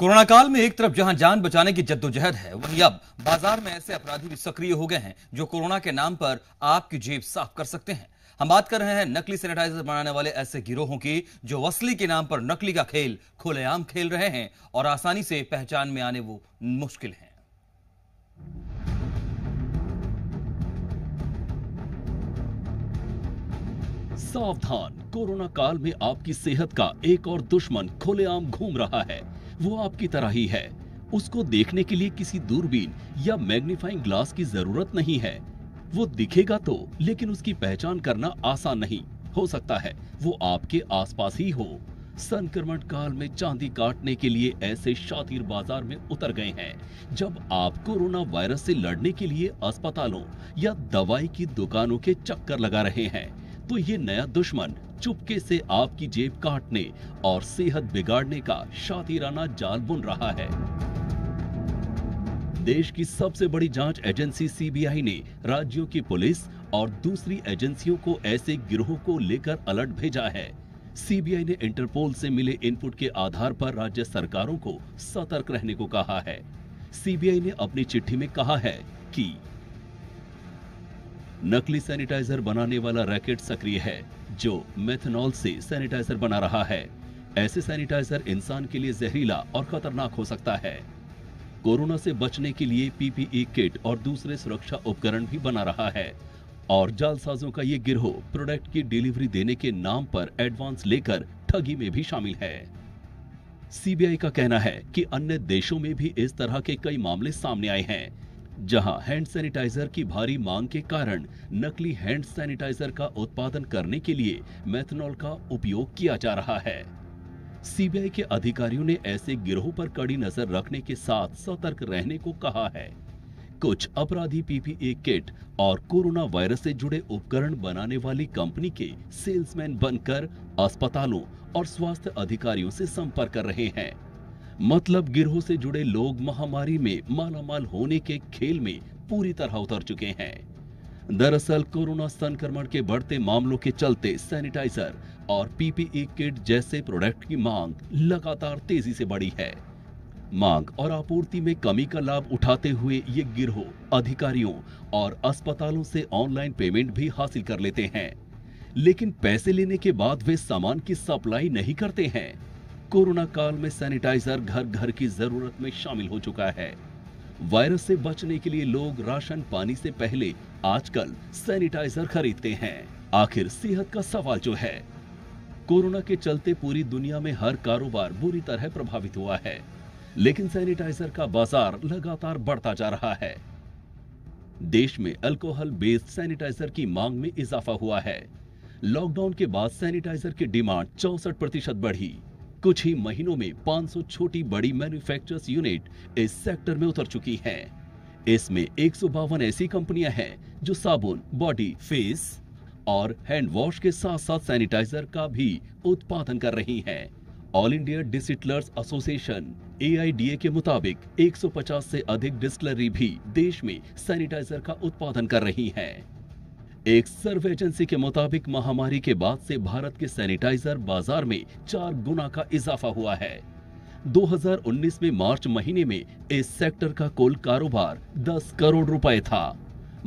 Corona काल में एक तरफ जहां जान बचाने की जद्दोजहद है वहीं अब बाजार में ऐसे अपराधी भी सक्रिय हो गए हैं जो कोरोना के नाम पर आपकी जेब साफ कर सकते हैं हम बात कर रहे हैं नकली सैनिटाइजर बनाने वाले ऐसे गिरोहों की जो वसली के नाम पर नकली का खेल खुलेआम खेल रहे हैं और आसानी से पहचान में आने वो मुश्किल है सावधान कोरोना काल में आपकी सेहत का एक और दुश्मन खुलेआम घूम रहा है वो आपकी तरह ही है उसको देखने के लिए किसी दूरबीन या मैग्नीफाइंग ग्लास की जरूरत नहीं है वो दिखेगा तो लेकिन उसकी पहचान करना आसान नहीं हो सकता है वो आपके आसपास ही हो संक्रमण काल में चांदी काटने के लिए ऐसे शातिर बाजार में उतर गए हैं जब आप कोरोना वायरस से लड़ने के लिए अस्पतालों या दवाई की दुकानों के चक्कर लगा रहे हैं तो ये नया दुश्मन चुपके से आपकी जेब काटने और सेहत बिगाड़ने का शातिराना जाल बुन रहा है देश की सबसे बड़ी जांच एजेंसी सीबीआई ने राज्यों की पुलिस और दूसरी एजेंसियों को ऐसे गिरोह को लेकर अलर्ट भेजा है सीबीआई ने इंटरपोल से मिले इनपुट के आधार पर राज्य सरकारों को सतर्क रहने को कहा है सीबीआई ने अपनी चिट्ठी में कहा है कि नकली सैनिटाइजर बनाने वाला रैकेट सक्रिय है जो मेथनॉल से सैनिटाइजर बना रहा है ऐसे सैनिटाइजर इंसान के लिए जहरीला और खतरनाक हो सकता है कोरोना से बचने के लिए पीपीई किट और दूसरे सुरक्षा उपकरण भी बना रहा है और जालसाजों का ये गिरोह प्रोडक्ट की डिलीवरी देने के नाम पर एडवांस लेकर ठगी में भी शामिल है सीबीआई का कहना है कि अन्य देशों में भी इस तरह के कई मामले सामने आए हैं जहां हैंड सैनिटाइजर की भारी मांग के कारण नकली हैंड सैनिटाइजर का उत्पादन करने के लिए मेथनॉल का उपयोग किया जा रहा है सीबीआई के अधिकारियों ने ऐसे गिरोह पर कड़ी नजर रखने के साथ सतर्क रहने को कहा है कुछ अपराधी पीपीए किट और कोरोना वायरस से जुड़े उपकरण बनाने वाली कंपनी के सेल्समैन बनकर अस्पतालों और स्वास्थ्य अधिकारियों से संपर्क कर रहे हैं मतलब गिरोह से जुड़े लोग महामारी में मालामाल होने के खेल में पूरी तरह उतर चुके हैं दरअसल कोरोना संक्रमण के बढ़ते मामलों के चलते सैनिटाइजर और पीपीई किट जैसे प्रोडक्ट की मांग लगातार तेजी से बढ़ी है मांग और आपूर्ति में कमी का लाभ उठाते हुए ये गिरोह अधिकारियों और अस्पतालों से ऑनलाइन पेमेंट भी हासिल कर लेते हैं लेकिन पैसे लेने के बाद वे सामान की सप्लाई नहीं करते हैं कोरोना काल में सैनिटाइजर घर घर की जरूरत में शामिल हो चुका है वायरस से बचने के लिए लोग राशन पानी से पहले आजकल सैनिटाइजर खरीदते हैं आखिर सेहत का सवाल जो है कोरोना के चलते पूरी दुनिया में हर कारोबार बुरी तरह प्रभावित हुआ है लेकिन सैनिटाइजर का बाजार लगातार बढ़ता जा रहा है देश में अल्कोहल बेस्ड सैनिटाइजर की मांग में इजाफा हुआ है लॉकडाउन के बाद सैनिटाइजर की डिमांड चौसठ प्रतिशत बढ़ी कुछ ही महीनों में 500 छोटी बड़ी मैन्युफैक्चरर्स यूनिट इस सेक्टर में उतर चुकी हैं। इसमें एक ऐसी कंपनियां हैं जो साबुन बॉडी फेस और हैंड वॉश के साथ साथ सैनिटाइजर का भी उत्पादन कर रही हैं। ऑल इंडिया डिस्टिलर्स एसोसिएशन ए के मुताबिक 150 से अधिक डिस्टलरी भी देश में सैनिटाइजर का उत्पादन कर रही हैं। एक सर्वे एजेंसी के मुताबिक महामारी के बाद से भारत के सैनिटाइजर बाजार में चार गुना का इजाफा हुआ है 2019 में मार्च महीने में इस सेक्टर का कुल कारोबार 10 करोड़ रुपए था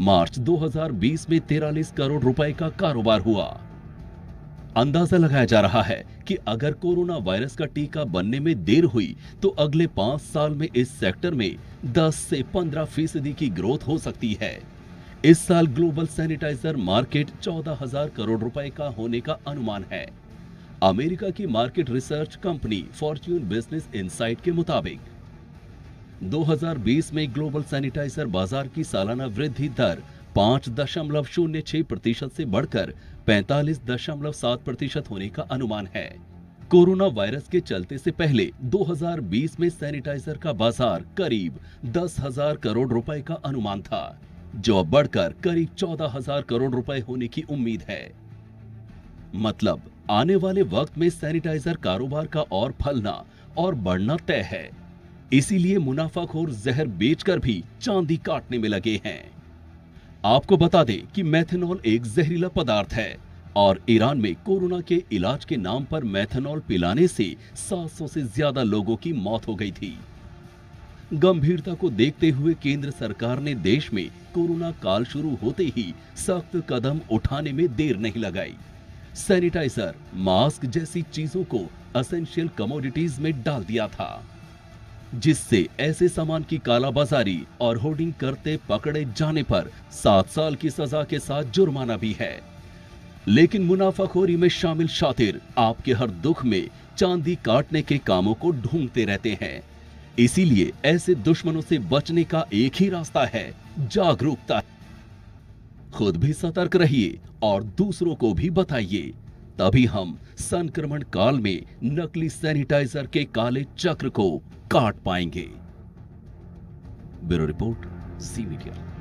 मार्च 2020 में तेरालीस करोड़ रुपए का कारोबार हुआ अंदाजा लगाया जा रहा है कि अगर कोरोना वायरस का टीका बनने में देर हुई तो अगले पांच साल में इस सेक्टर में 10 से 15 फीसदी की ग्रोथ हो सकती है इस साल ग्लोबल सैनिटाइजर मार्केट चौदह हजार करोड़ रुपए का होने का अनुमान है अमेरिका की market research company Fortune business insight के मुताबिक 2020 में ग्लोबल सैनिटाइजर बाजार की सालाना वृद्धि दर पांच दशमलव शून्य छह प्रतिशत से बढ़कर पैंतालीस दशमलव सात प्रतिशत होने का अनुमान है कोरोना वायरस के चलते से पहले 2020 में सैनिटाइजर का बाजार करीब दस हजार करोड़ रुपए का अनुमान था जो बढ़कर करीब चौदह हजार करोड़ रुपए होने की उम्मीद है मतलब आने वाले वक्त में सैनिटाइजर कारोबार का और फलना और बढ़ना तय है इसीलिए मुनाफाखोर जहर बेचकर भी चांदी काटने में लगे हैं आपको बता दें कि मैथेनॉल एक जहरीला पदार्थ है और ईरान में कोरोना के इलाज के नाम पर मैथेनॉल पिलाने से 700 से ज्यादा लोगों की मौत हो गई थी गंभीरता को देखते हुए केंद्र सरकार ने देश में कोरोना काल शुरू होते ही सख्त कदम उठाने में देर नहीं लगाई सैनिटाइजर मास्क जैसी चीजों को असेंशियल कमोडिटीज में डाल दिया था जिससे ऐसे सामान की कालाबाजारी और होर्डिंग करते पकड़े जाने पर सात साल की सजा के साथ जुर्माना भी है लेकिन मुनाफाखोरी में शामिल शातिर आपके हर दुख में चांदी काटने के कामों को ढूंढते रहते हैं इसीलिए ऐसे दुश्मनों से बचने का एक ही रास्ता है जागरूकता खुद भी सतर्क रहिए और दूसरों को भी बताइए तभी हम संक्रमण काल में नकली सैनिटाइजर के काले चक्र को काट पाएंगे ब्यूरो रिपोर्ट सी मीडिया